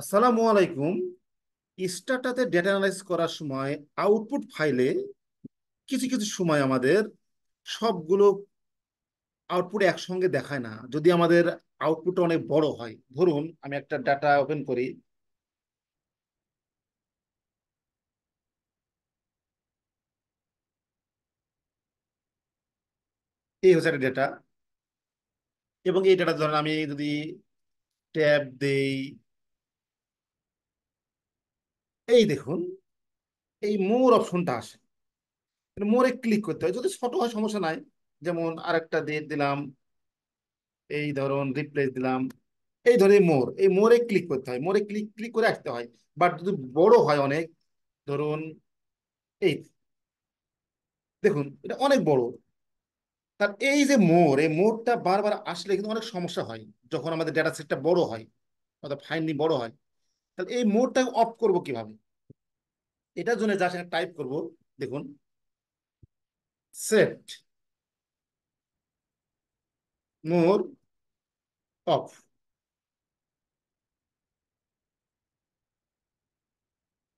আসসালামু আলাইকুম স্টাটাতে data analyse করার সময় আউটপুট ফাইলে কিছু কিছু সময় আমাদের সবগুলো আউটপুট একসঙ্গে দেখায় না যদি আমাদের আউটপুটটা অনেক বড় হয় ধরুন আমি একটা ডাটা ওপেন করি এই হচ্ছে একটা ডেটা এবং এই ডেটা ধরেন আমি যদি ট্যাব দেই এই দেখুন এই মোর অপশনটা আসে মানে মোরে ক্লিক করতে হয় যদি ছোট হয় সমস্যা নাই যেমন আরেকটা দিয়ে দিলাম এই ধরুন রিপ্লেস দিলাম এই ধরে মোর এই মোরে ক্লিক করতে হয় মোরে ক্লিক ক্লিক করে আসতে হয় বাট যদি বড় হয় অনেক ধরুন এই দেখুন এটা অনেক বড় তার এই যে মোর এই মোরটা বারবার আসলে কিন্তু অনেক সমস্যা হয় যখন আমাদের ডেটা সেটটা বড় হয় অর্থাৎ ফাইনলি বড় হয় তাহলে এই মোডটাকে অফ করব কিভাবে এটার জন্য যা টাইপ করব দেখুন সেট মোর অফ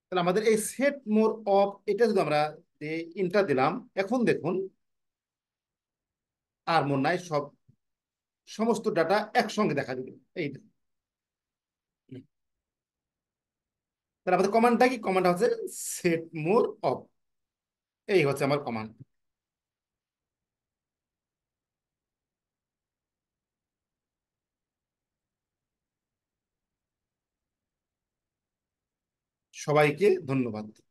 তাহলে আমাদের এই সেট মোর অফ এটা যদি আমরা ইন্টার দিলাম এখন দেখুন আর মোর নাই সব সমস্ত ডাটা একসঙ্গে দেখা দিবে এইটা তাহলে আমাদের কমান্ডটা কি কমান্ড হচ্ছে সেট মোর অফ এই হচ্ছে আমার কমান্ড সবাইকে ধন্যবাদ